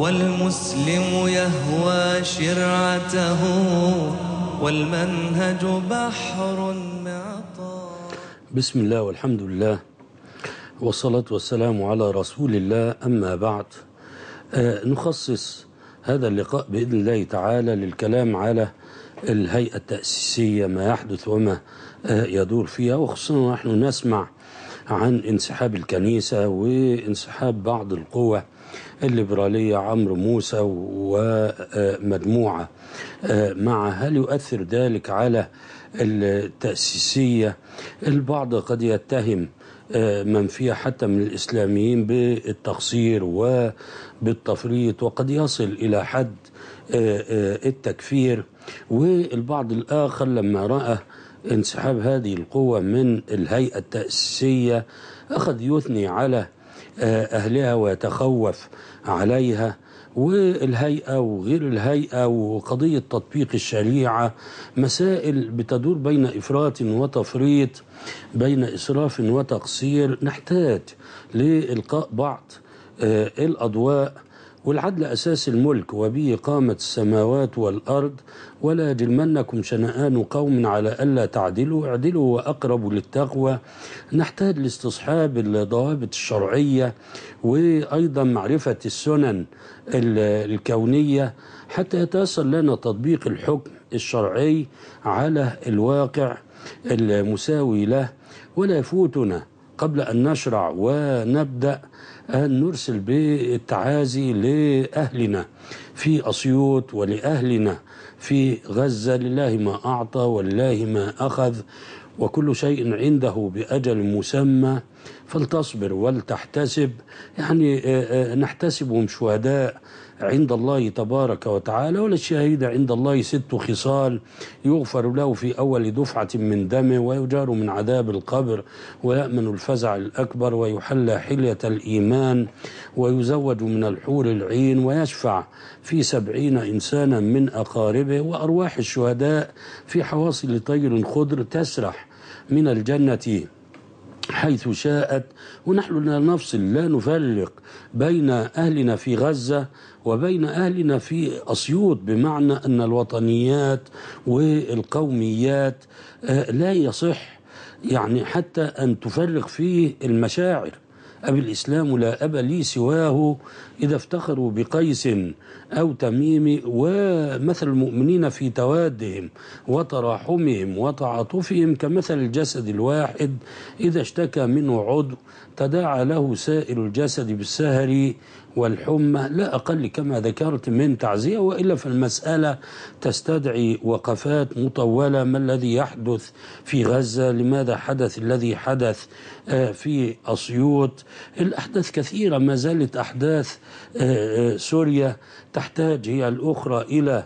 والمسلم يهوى شرعته والمنهج بحر معطاء بسم الله والحمد لله والصلاة والسلام على رسول الله أما بعد آه نخصص هذا اللقاء بإذن الله تعالى للكلام على الهيئة التأسيسية ما يحدث وما آه، يدور فيها وخصوصا نحن نسمع عن انسحاب الكنيسة وانسحاب بعض القوى الليبرالية عمرو موسى ومجموعة معها هل يؤثر ذلك على التأسيسية البعض قد يتهم من فيها حتى من الإسلاميين بالتقصير وبالتفريط وقد يصل إلى حد التكفير والبعض الآخر لما رأى انسحاب هذه القوة من الهيئة التأسيسية أخذ يثني على آه، أهلها ويتخوف عليها والهيئة وغير الهيئة وقضية تطبيق الشريعة مسائل بتدور بين إفراط وتفريط بين إسراف وتقصير نحتاج لإلقاء بعض آه، الأضواء والعدل أساس الملك وبه قامت السماوات والأرض ولا يجرمنكم شنآن قوم على ألا تعدلوا اعدلوا وأقرب للتقوى نحتاج لاستصحاب الضوابط الشرعية وأيضا معرفة السنن الكونية حتى يتيسر لنا تطبيق الحكم الشرعي على الواقع المساوي له ولا يفوتنا قبل أن نشرع ونبدأ أن نرسل بالتعازي لأهلنا في أسيوط ولأهلنا في غزة لله ما أعطى ولله ما أخذ وكل شيء عنده بأجل مسمى فلتصبر ولتحتسب يعني آه، آه، نحتسبهم شهداء عند الله تبارك وتعالى وللشهيد عند الله ست خصال يغفر له في أول دفعة من دمه ويجار من عذاب القبر ويأمن الفزع الأكبر ويحلى حلية الإيمان ويزوج من الحور العين ويشفع في سبعين إنسانا من أقاربه وأرواح الشهداء في حواصل طير خضر تسرح من الجنة حيث شاءت ونحن لا نفصل لا نفرق بين أهلنا في غزة وبين أهلنا في أسيوط بمعنى أن الوطنيات والقوميات آه، لا يصح يعني حتى أن تفرق فيه المشاعر أبي الإسلام لا أب لي سواه إذا افتخروا بقيس أو تميم ومثل المؤمنين في توادهم وتراحمهم وتعاطفهم كمثل الجسد الواحد إذا اشتكى منه عضو تداعى له سائل الجسد بالسهر والحمى لا أقل كما ذكرت من تعزية وإلا فالمسألة تستدعي وقفات مطولة ما الذي يحدث في غزة لماذا حدث الذي حدث آه، في أسيوط الأحداث كثيرة ما زالت أحداث آه، آه، سوريا تحتاج هي الأخرى إلى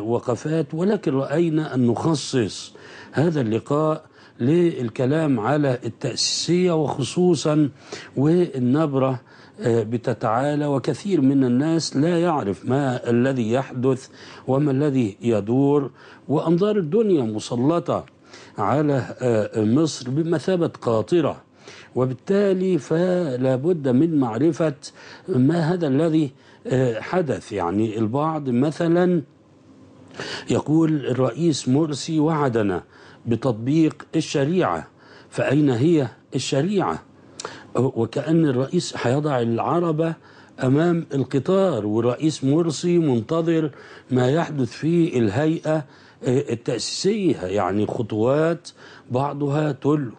وقفات ولكن رأينا أن نخصص هذا اللقاء للكلام على التأسيسية وخصوصا والنبرة آه، بتتعالى وكثير من الناس لا يعرف ما الذي يحدث وما الذي يدور وأنظار الدنيا مسلطة على آه، مصر بمثابة قاطرة وبالتالي فلا بد من معرفة ما هذا الذي آه، حدث يعني البعض مثلا يقول الرئيس مرسي وعدنا بتطبيق الشريعة فأين هي الشريعة وكأن الرئيس هيضع العربة أمام القطار ورئيس مرسي منتظر ما يحدث في الهيئة التأسيسية يعني خطوات بعضها تلو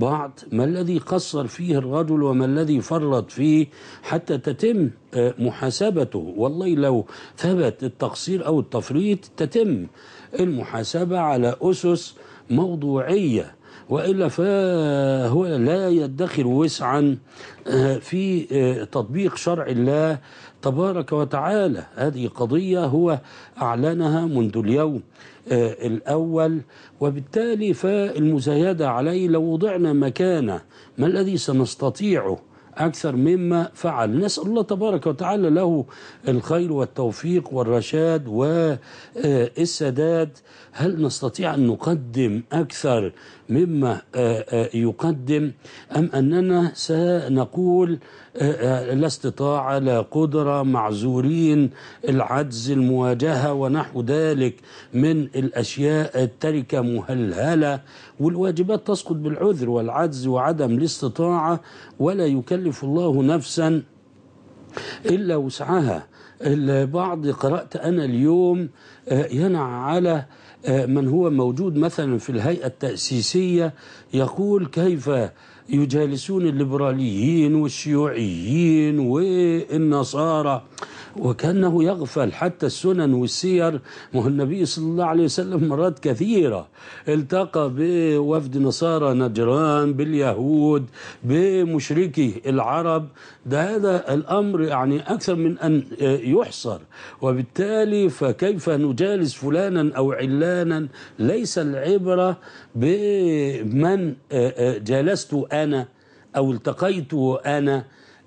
بعض ما الذي قصر فيه الرجل وما الذي فرط فيه حتى تتم محاسبته والله لو ثبت التقصير أو التفريط تتم المحاسبة على أسس موضوعية وإلا فهو لا يدخر وسعا آه، في آه، تطبيق شرع الله تبارك وتعالى هذه قضية هو أعلنها منذ اليوم آه، الأول وبالتالي فالمزايدة عليه لو وضعنا مكانه ما الذي سنستطيعه أكثر مما فعل نسأل الله تبارك وتعالى له الخير والتوفيق والرشاد والسداد هل نستطيع أن نقدم أكثر مما آه، آه، يقدم أم أننا سنقول آه، لا استطاعة لا قدرة معذورين العجز المواجهة ونحو ذلك من الأشياء التركة مهلهلة والواجبات تسقط بالعذر والعجز وعدم الاستطاعة ولا يكلف الله نفسا إلا وسعها البعض قرأت أنا اليوم ينع على آه، من هو موجود مثلا في الهيئة التأسيسية يقول كيف يجالسون الليبراليين والشيوعيين والنصارى وكانه يغفل حتى السنن والسير ما النبي صلى الله عليه وسلم مرات كثيره التقى بوفد نصارى نجران باليهود بمشركي العرب ده هذا الامر يعني اكثر من ان يحصر وبالتالي فكيف نجالس فلانا او علانا ليس العبره بمن آه، آه، جالست أنا أو التقيت أنا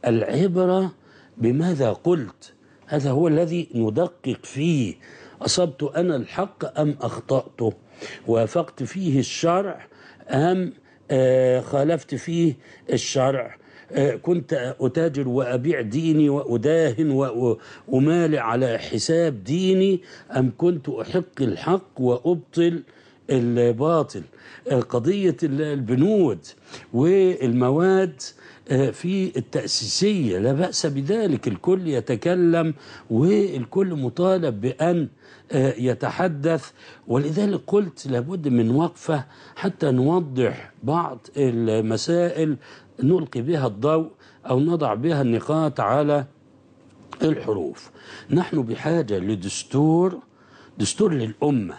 العبرة بماذا قلت هذا هو الذي ندقق فيه أصبت أنا الحق أم أخطأته وافقت فيه الشرع أم آه، خالفت فيه الشرع كنت أتاجر وأبيع ديني وأداهن وأمالي على حساب ديني أم كنت أحق الحق وأبطل الباطل قضية البنود والمواد آه، في التأسيسية لا بأس بذلك الكل يتكلم والكل مطالب بأن آه، يتحدث ولذلك قلت لابد من وقفة حتى نوضح بعض المسائل نلقي بها الضوء أو نضع بها النقاط على الحروف نحن بحاجة لدستور دستور للأمة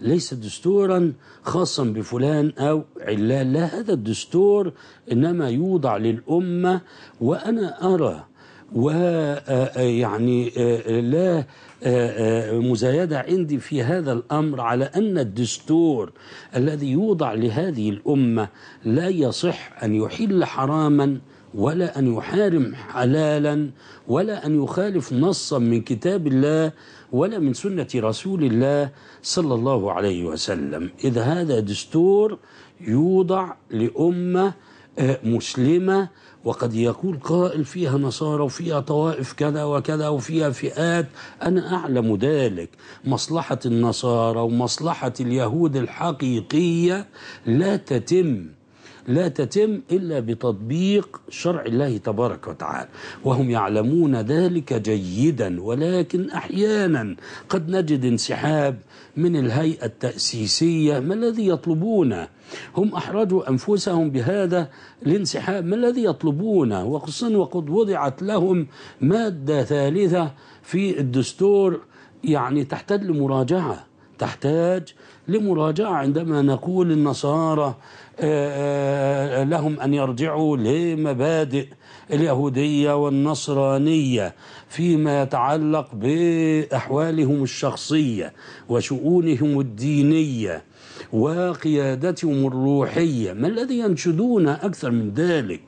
ليس دستورا خاصا بفلان او علان لا هذا الدستور انما يوضع للامه وانا ارى ويعني آه، آه، آه، لا مزايدة عندي في هذا الأمر على أن الدستور الذي يوضع لهذه الأمة لا يصح أن يحل حراما ولا أن يحارم حلالا ولا أن يخالف نصا من كتاب الله ولا من سنة رسول الله صلى الله عليه وسلم إذ هذا دستور يوضع لأمة آه، مسلمة وقد يقول قائل فيها نصارى وفيها طوائف كذا وكذا وفيها فئات أنا أعلم ذلك مصلحة النصارى ومصلحة اليهود الحقيقية لا تتم لا تتم إلا بتطبيق شرع الله تبارك وتعالى وهم يعلمون ذلك جيدا ولكن أحيانا قد نجد انسحاب من الهيئة التأسيسية ما الذي يطلبونه هم أحرجوا أنفسهم بهذا الانسحاب ما الذي يطلبونه وخصوصا وقد وضعت لهم مادة ثالثة في الدستور يعني تحتاج لمراجعة تحتاج لمراجعة عندما نقول النصارى آه، آه، لهم أن يرجعوا لمبادئ اليهودية والنصرانية فيما يتعلق بأحوالهم الشخصية وشؤونهم الدينية وقيادتهم الروحية ما الذي ينشدون أكثر من ذلك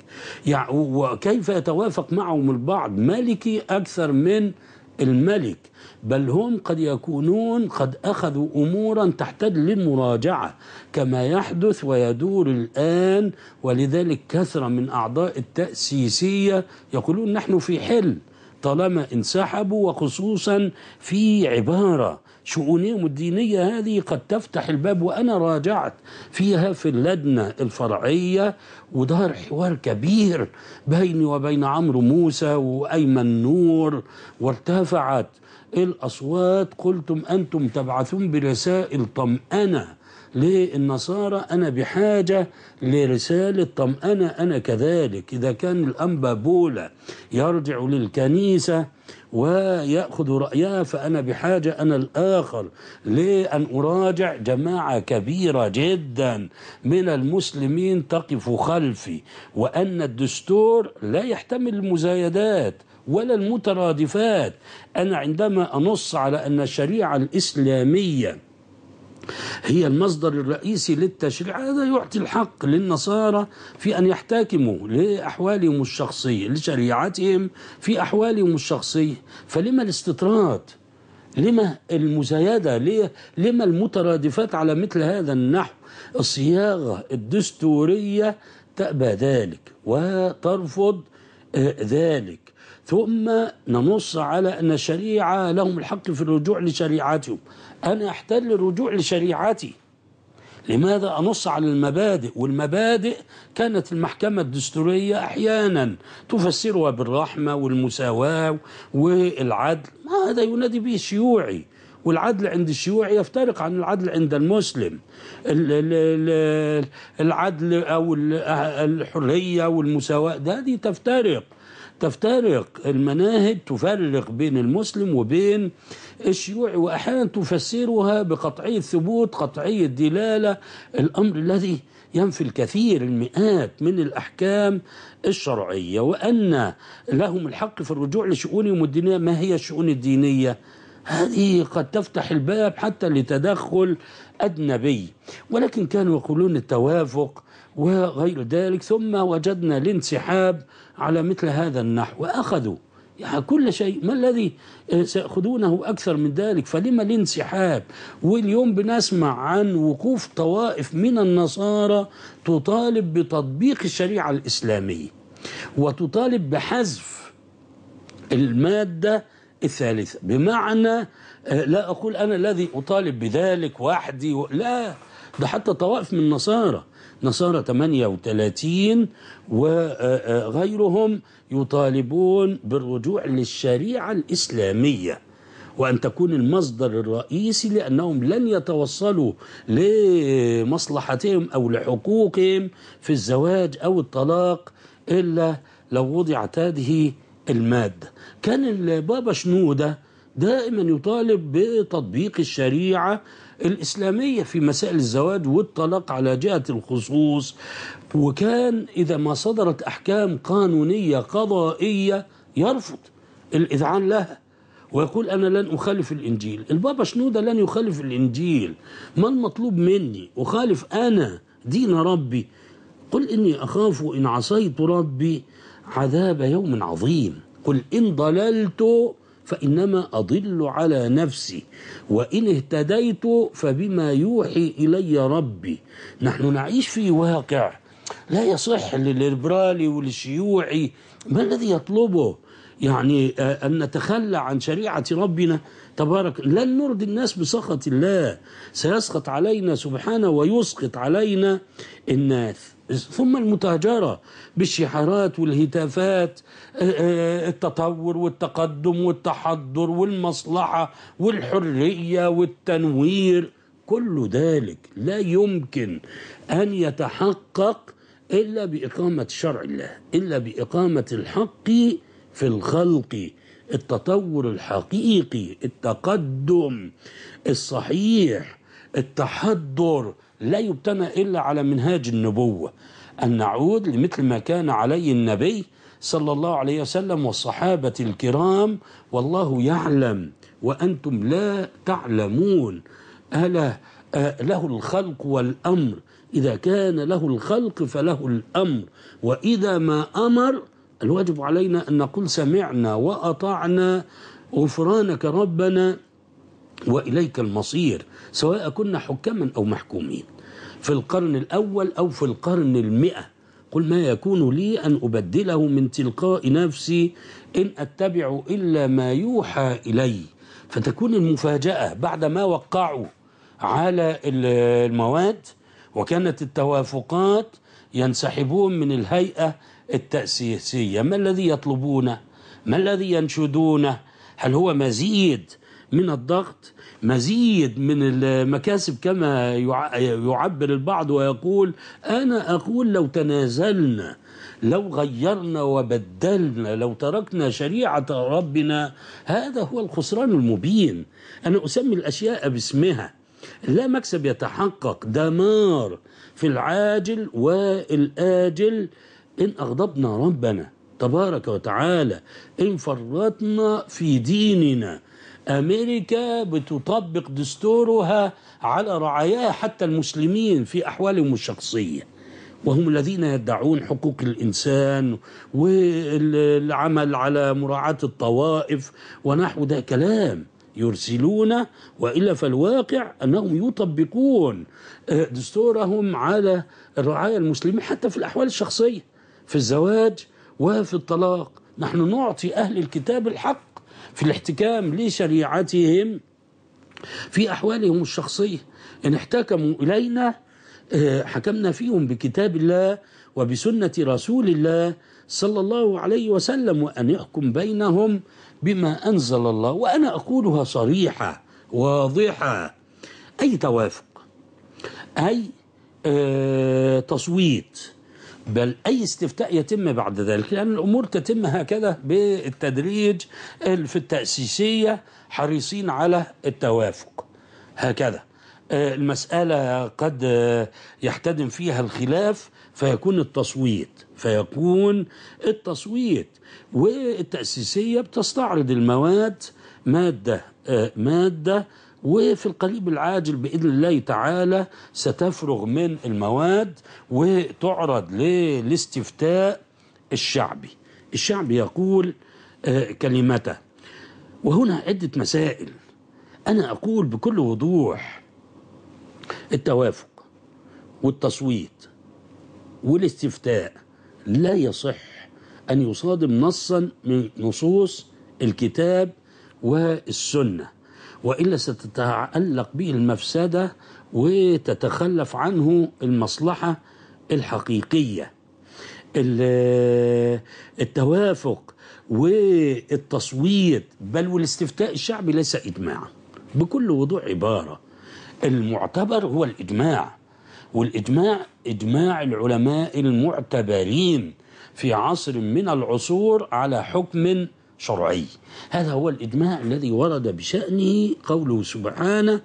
يعني وكيف يتوافق معهم البعض مالكي أكثر من الملك بل هم قد يكونون قد أخذوا أمورا تحتاج للمراجعة كما يحدث ويدور الآن ولذلك كثرة من أعضاء التأسيسية يقولون نحن في حل طالما انسحبوا وخصوصا في عبارة شؤونهم الدينية هذه قد تفتح الباب وأنا راجعت فيها في اللجنة الفرعية ودار حوار كبير بيني وبين عمرو موسى وأيمن نور وارتفعت الأصوات قلتم أنتم تبعثون برسائل طمأنة للنصارى أنا بحاجة لرسالة طمأنة أنا كذلك إذا كان الأنبا بولا يرجع للكنيسة ويأخذ رأيها فأنا بحاجة أنا الآخر لأن أراجع جماعة كبيرة جدا من المسلمين تقف خلفي وأن الدستور لا يحتمل المزايدات ولا المترادفات أنا عندما أنص على أن الشريعة الإسلامية هي المصدر الرئيسي للتشريع هذا يعطي الحق للنصارى في أن يحتكموا لأحوالهم الشخصية لشريعتهم في أحوالهم الشخصية فلما الاستطراد لما المزايدة لما المترادفات على مثل هذا النحو الصياغة الدستورية تأبى ذلك وترفض آه، ذلك ثم ننص على أن الشريعة لهم الحق في الرجوع لشريعتهم أنا أحتل الرجوع لشريعتي لماذا أنص على المبادئ والمبادئ كانت المحكمة الدستورية أحيانا تفسرها بالرحمة والمساواة والعدل ما هذا ينادي به شيوعي والعدل عند الشيوعي يفترق عن العدل عند المسلم العدل أو الحرية والمساواة هذه تفترق تفترق المناهج تفرق بين المسلم وبين الشيوعي وأحيانا تفسرها بقطعية ثبوت قطعية دلالة الأمر الذي ينفي الكثير المئات من الأحكام الشرعية وأن لهم الحق في الرجوع لشؤونهم الدينية ما هي الشؤون الدينية هذه قد تفتح الباب حتى لتدخل أجنبي ولكن كانوا يقولون التوافق وغير ذلك ثم وجدنا الانسحاب على مثل هذا النحو وأخذوا يعني كل شيء ما الذي سيأخذونه أكثر من ذلك فلما الانسحاب واليوم بنسمع عن وقوف طوائف من النصارى تطالب بتطبيق الشريعة الإسلامية وتطالب بحذف المادة الثالثة بمعنى لا أقول أنا الذي أطالب بذلك وحدي لا ده حتى طوائف من النصارى نصارى 38 وغيرهم آه، آه، يطالبون بالرجوع للشريعة الإسلامية وأن تكون المصدر الرئيسي لأنهم لن يتوصلوا لمصلحتهم أو لحقوقهم في الزواج أو الطلاق إلا لو وضعت هذه المادة كان البابا شنودة دائما يطالب بتطبيق الشريعة الإسلامية في مسائل الزواج والطلاق على جهة الخصوص وكان إذا ما صدرت أحكام قانونية قضائية يرفض الإذعان لها ويقول أنا لن أخالف الإنجيل البابا شنودة لن يخالف الإنجيل ما المطلوب مني أخالف أنا دين ربي قل إني أخاف إن عصيت ربي عذاب يوم عظيم قل إن ضللت فإنما أضل على نفسي وإن اهتديت فبما يوحي إلي ربي نحن نعيش في واقع لا يصح للليبرالي والشيوعي ما الذي يطلبه يعني آه، أن نتخلى عن شريعة ربنا تبارك لن نرضي الناس بسخط الله سيسخط علينا سبحانه ويسقط علينا الناس ثم المتاجرة بالشحارات والهتافات آه، آه، التطور والتقدم والتحضر والمصلحة والحرية والتنوير كل ذلك لا يمكن أن يتحقق إلا بإقامة شرع الله إلا بإقامة الحق في الخلق التطور الحقيقي التقدم الصحيح التحضر لا يبتنى إلا على منهاج النبوة أن نعود لمثل ما كان عليه النبي صلى الله عليه وسلم والصحابة الكرام والله يعلم وأنتم لا تعلمون ألا آه، له الخلق والأمر إذا كان له الخلق فله الأمر وإذا ما أمر الواجب علينا أن نقول سمعنا وأطعنا غفرانك ربنا وإليك المصير سواء كنا حكاما أو محكومين في القرن الأول أو في القرن المئة قل ما يكون لي أن أبدله من تلقاء نفسي إن أتبع إلا ما يوحى إلي فتكون المفاجأة بعد ما وقعوا على المواد وكانت التوافقات ينسحبون من الهيئة التأسيسية ما الذي يطلبونه ما الذي ينشدونه هل هو مزيد من الضغط مزيد من المكاسب كما يعبر البعض ويقول انا اقول لو تنازلنا لو غيرنا وبدلنا لو تركنا شريعه ربنا هذا هو الخسران المبين انا اسمي الاشياء باسمها لا مكسب يتحقق دمار في العاجل والاجل ان اغضبنا ربنا تبارك وتعالى ان فرطنا في ديننا أمريكا بتطبق دستورها على رعاياها حتى المسلمين في أحوالهم الشخصية وهم الذين يدعون حقوق الإنسان والعمل على مراعاة الطوائف ونحو ده كلام يرسلون والا فالواقع انهم يطبقون آه، دستورهم على الرعايا المسلمين حتى في الاحوال الشخصيه في الزواج وفي الطلاق نحن نعطي اهل الكتاب الحق في الاحتكام لشريعتهم في أحوالهم الشخصية إن احتكموا إلينا آه، حكمنا فيهم بكتاب الله وبسنة رسول الله صلى الله عليه وسلم وأن يحكم بينهم بما أنزل الله وأنا أقولها صريحة واضحة أي توافق أي آه، تصويت بل أي استفتاء يتم بعد ذلك لأن الأمور تتم هكذا بالتدريج في التأسيسية حريصين على التوافق هكذا آه، المسألة قد آه، يحتدم فيها الخلاف فيكون التصويت فيكون التصويت والتأسيسية بتستعرض المواد مادة آه، مادة وفي القريب العاجل بإذن الله تعالى ستفرغ من المواد وتعرض للاستفتاء الشعبي الشعب يقول آه، كلمته وهنا عدة مسائل أنا أقول بكل وضوح التوافق والتصويت والاستفتاء لا يصح أن يصادم نصا من نصوص الكتاب والسنه وإلا ستتعلق به المفسدة وتتخلف عنه المصلحة الحقيقية التوافق والتصويت بل والاستفتاء الشعبي ليس إجماعا بكل وضوح عبارة المعتبر هو الإجماع والإجماع إجماع العلماء المعتبرين في عصر من العصور على حكم شرعي هذا هو الإجماع الذي ورد بشأنه قوله سبحانه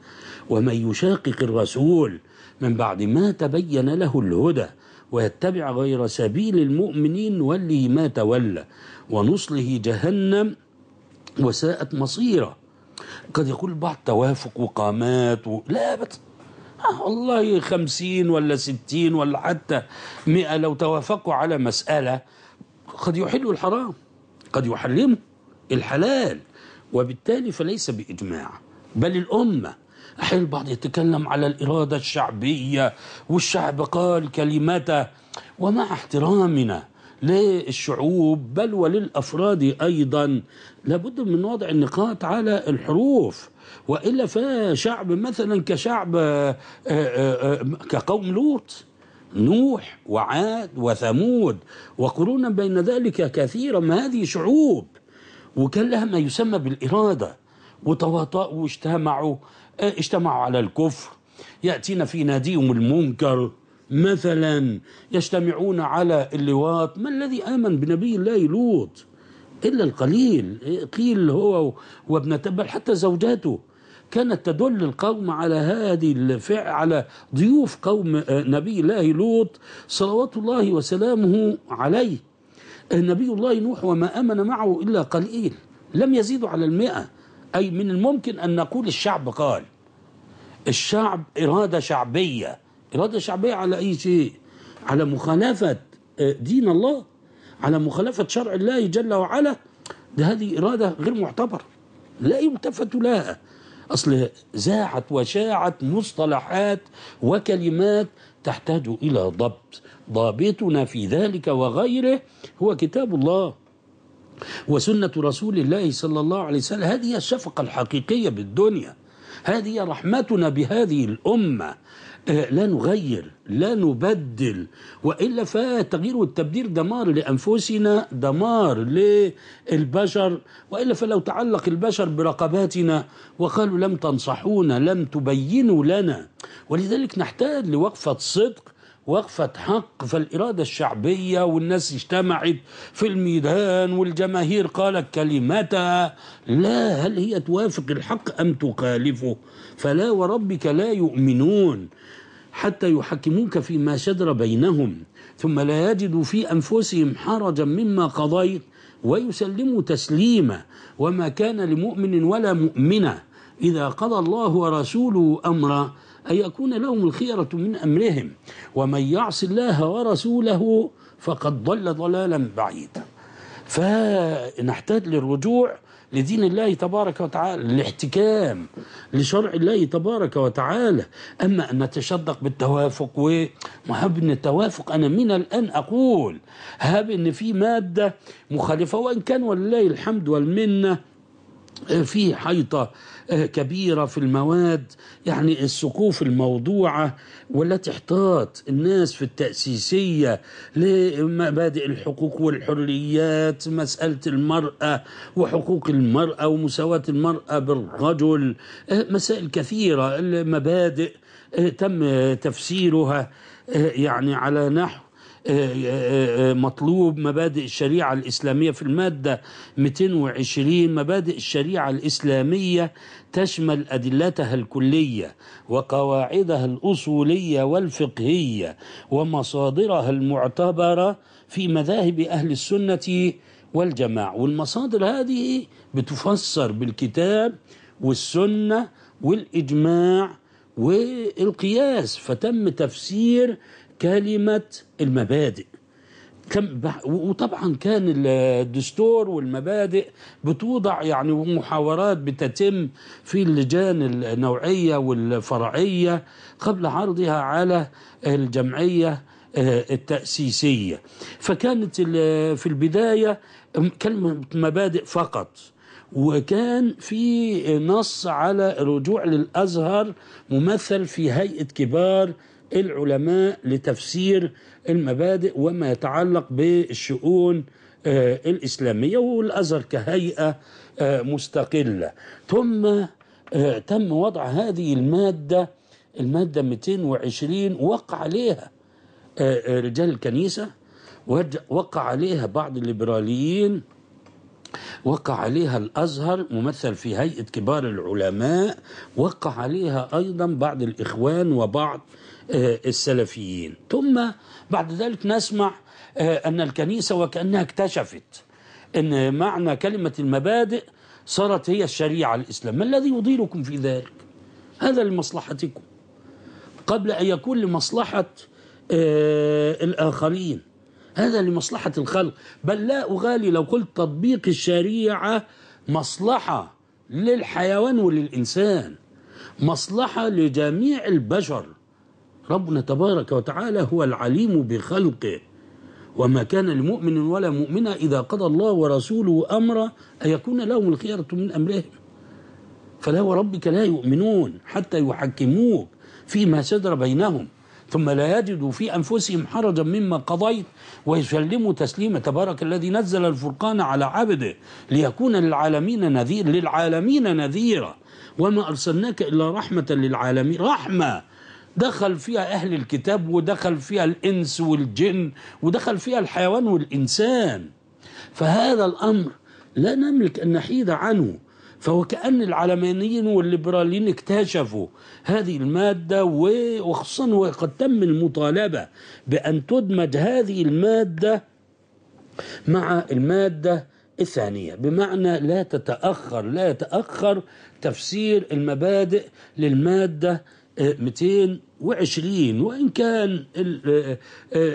ومن يشاقق الرسول من بعد ما تبين له الهدى ويتبع غير سبيل المؤمنين وله ما تولى ونصله جهنم وساءت مصيره قد يقول البعض توافق وقامات و... لا بت... آه والله خمسين ولا ستين ولا حتى مئة لو توافقوا على مسألة قد يحلوا الحرام قد يحرموا الحلال وبالتالي فليس بإجماع بل الأمة أحيانا البعض يتكلم على الإرادة الشعبية والشعب قال كلمته ومع احترامنا للشعوب بل وللافراد ايضا لابد من وضع النقاط على الحروف والا فشعب مثلا كشعب آه، آه، آه، كقوم لوط نوح وعاد وثمود وقرونا بين ذلك كثيرا ما هذه شعوب وكان لها ما يسمى بالإرادة وتواطؤوا واجتمعوا آه، اجتمعوا على الكفر يأتينا في ناديهم المنكر مثلا يجتمعون على اللواط ما الذي آمن بنبي الله لوط إلا القليل قيل هو وابن تبل حتى زوجاته كانت تدل القوم على هذه الفعل على ضيوف قوم آه، نبي الله لوط صلوات الله وسلامه عليه نبي الله نوح وما آمن معه إلا قليل لم يزيدوا على المئة أي من الممكن أن نقول الشعب قال الشعب إرادة شعبية إرادة شعبية على أي شيء على مخالفة آه، دين الله على مخالفة شرع الله جل وعلا ده هذه إرادة غير معتبر لا يلتفت لها أصل زاعت وشاعت مصطلحات وكلمات تحتاج إلى ضبط ضابطنا في ذلك وغيره هو كتاب الله وسنة رسول الله صلى الله عليه وسلم هذه الشفقة الحقيقية بالدنيا هذه رحمتنا بهذه الأمة آه، لا نغير لا نبدل وإلا فالتغيير والتبديل دمار لأنفسنا دمار للبشر وإلا فلو تعلق البشر برقباتنا وقالوا لم تنصحونا لم تبينوا لنا ولذلك نحتاج لوقفة صدق وقفة حق فالإرادة الشعبية والناس اجتمعت في الميدان والجماهير قالت كلمتها لا هل هي توافق الحق أم تخالفه فلا وربك لا يؤمنون حتى يحكموك فيما شدر بينهم ثم لا يجدوا في أنفسهم حرجا مما قضيت ويسلموا تسليما وما كان لمؤمن ولا مؤمنه إذا قضى الله ورسوله أمرا أن يكون لهم الخيرة من أمرهم ومن يعص الله ورسوله فقد ضل ضلالا بعيدا فنحتاج للرجوع لدين الله تبارك وتعالى للاحتكام لشرع الله تبارك وتعالى أما أن نتشدق بالتوافق ومحب أن التوافق أنا من الآن أقول هاب أن في مادة مخالفة وإن كان ولله الحمد والمنة آه، في حيطة آه، كبيرة في المواد يعني السقوف الموضوعة والتي احتاط الناس في التأسيسية لمبادئ الحقوق والحريات مسألة المرأة وحقوق المرأة ومساواة المرأة بالرجل آه، مسائل كثيرة المبادئ تم تفسيرها يعني على نحو آه، آه، آه، مطلوب مبادئ الشريعة الإسلامية في المادة 220 مبادئ الشريعة الإسلامية تشمل أدلتها الكلية وقواعدها الأصولية والفقهية ومصادرها المعتبرة في مذاهب أهل السنة والجماعة والمصادر هذه بتفسر بالكتاب والسنة والإجماع والقياس فتم تفسير كلمة المبادئ كم بح... وطبعا كان الدستور والمبادئ بتوضع يعني ومحاورات بتتم في اللجان النوعية والفرعية قبل عرضها على الجمعية آه، التأسيسية فكانت في البداية كلمة مبادئ فقط وكان في نص على الرجوع للأزهر ممثل في هيئة كبار العلماء لتفسير المبادئ وما يتعلق بالشؤون آه، الإسلامية والأزهر كهيئة آه، مستقلة ثم آه، تم وضع هذه المادة المادة 220 وقع عليها رجال الكنيسة وقع عليها بعض الليبراليين وقع عليها الأزهر ممثل في هيئة كبار العلماء وقع عليها أيضا بعض الإخوان وبعض آه، السلفيين ثم بعد ذلك نسمع آه، أن الكنيسة وكأنها اكتشفت أن معنى كلمة المبادئ صارت هي الشريعة الإسلام ما الذي يضيركم في ذلك هذا لمصلحتكم قبل أن يكون لمصلحة آه، الآخرين هذا لمصلحة الخلق بل لا أغالي لو قلت تطبيق الشريعة مصلحة للحيوان وللإنسان مصلحة لجميع البشر ربنا تبارك وتعالى هو العليم بخلقه وما كان لمؤمن ولا مؤمنة إذا قضى الله ورسوله أمرا أن يكون لهم الخيرة من أمرهم فلا وربك لا يؤمنون حتى يحكموك فيما سدر بينهم ثم لا يجدوا في أنفسهم حرجا مما قضيت ويسلموا تسليما تبارك الذي نزل الفرقان على عبده ليكون للعالمين نذير للعالمين نذيرا وما أرسلناك إلا رحمة للعالمين رحمة دخل فيها أهل الكتاب ودخل فيها الإنس والجن ودخل فيها الحيوان والإنسان فهذا الأمر لا نملك أن نحيد عنه فهو كأن العلمانيين والليبراليين اكتشفوا هذه المادة وخصوصا وقد تم المطالبة بأن تدمج هذه المادة مع المادة الثانية بمعنى لا تتأخر لا يتأخر تفسير المبادئ للمادة 220 وإن كان آه، آه،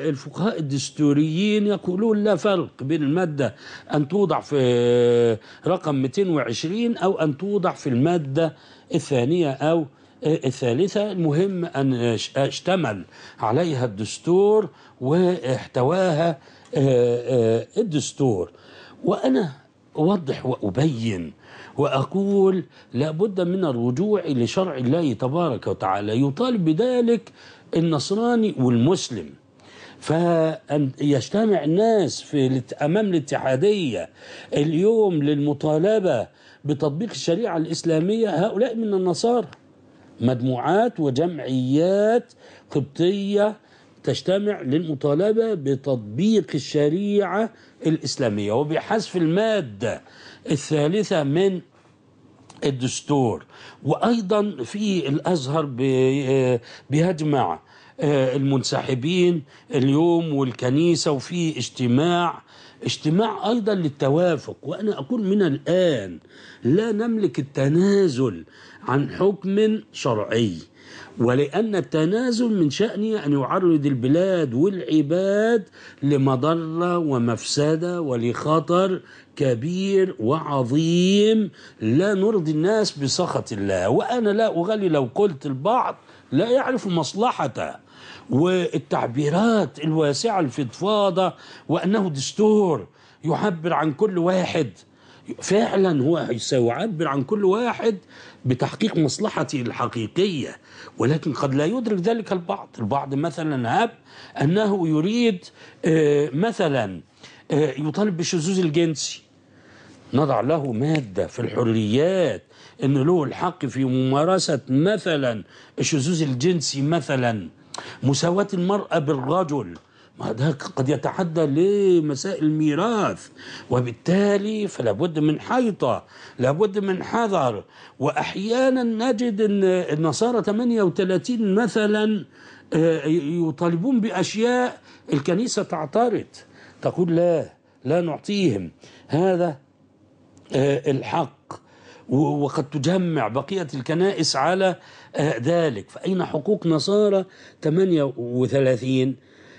الفقهاء الدستوريين يقولون لا فرق بين المادة أن توضع في آه، رقم 220 أو أن توضع في المادة الثانية أو الثالثة المهم أن اشتمل عليها الدستور واحتواها الدستور وأنا أوضح وأبين وأقول لابد من الرجوع إلى شرع الله تبارك وتعالى يطالب بذلك النصراني والمسلم فأن يجتمع الناس في أمام الاتحادية اليوم للمطالبة بتطبيق الشريعة الإسلامية هؤلاء من النصارى مجموعات وجمعيات قبطية تجتمع للمطالبة بتطبيق الشريعة الإسلامية وبحذف المادة الثالثة من الدستور وايضا في الازهر بيجمع آه، المنسحبين اليوم والكنيسه وفي اجتماع اجتماع ايضا للتوافق وانا اقول من الان لا نملك التنازل عن حكم شرعي ولأن التنازل من شأنه أن يعرض البلاد والعباد لمضرة ومفسدة ولخطر كبير وعظيم لا نرضي الناس بسخط الله وأنا لا أغلي لو قلت البعض لا يعرف مصلحته والتعبيرات الواسعة الفضفاضة وأنه دستور يعبر عن كل واحد فعلا هو سيعبر عن كل واحد بتحقيق مصلحته الحقيقية ولكن قد لا يدرك ذلك البعض البعض مثلا هاب أنه يريد آه، مثلا آه، يطالب بالشذوذ الجنسي نضع له مادة في الحريات أن له الحق في ممارسة مثلا الشذوذ الجنسي مثلا مساواة المرأة بالرجل هذا قد يتعدى لمسائل الميراث وبالتالي فلا بد من حيطة لا بد من حذر وأحيانا نجد ان النصارى 38 مثلا آه، يطالبون بأشياء الكنيسة تعترض تقول لا لا نعطيهم هذا آه، الحق وقد تجمع بقية الكنائس على آه، ذلك فأين حقوق نصارى 38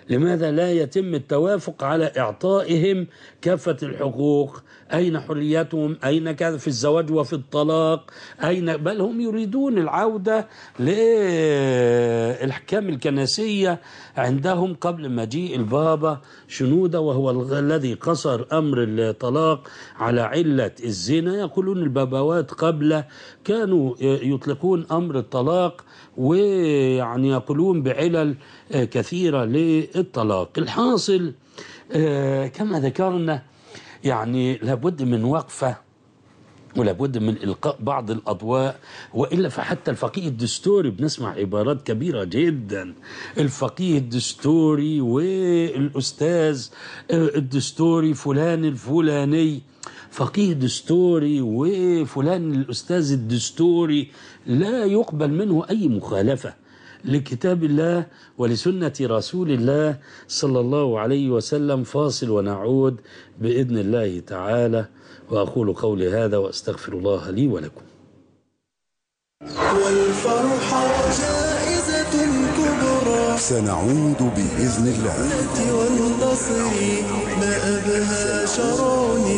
لماذا لا يتم التوافق على إعطائهم كافة الحقوق أين حريتهم أين كذا في الزواج وفي الطلاق أين بل هم يريدون العودة للأحكام الكنسية عندهم قبل مجيء البابا شنودة وهو الذي قصر أمر الطلاق على علة الزنا يقولون البابوات قبل كانوا يطلقون امر الطلاق ويعني يقولون بعلل كثيره للطلاق الحاصل آه، كما ذكرنا يعني لابد من وقفه ولابد من القاء بعض الاضواء والا فحتى الفقيه الدستوري بنسمع عبارات كبيره جدا الفقيه الدستوري والاستاذ آه، الدستوري فلان الفلاني فقيه دستوري وفلان الأستاذ الدستوري لا يقبل منه أي مخالفة لكتاب الله ولسنة رسول الله صلى الله عليه وسلم فاصل ونعود بإذن الله تعالى وأقول قولي هذا وأستغفر الله لي ولكم والفرحه جائزة كبرى سنعود بإذن الله والنصر ما أبهى شراني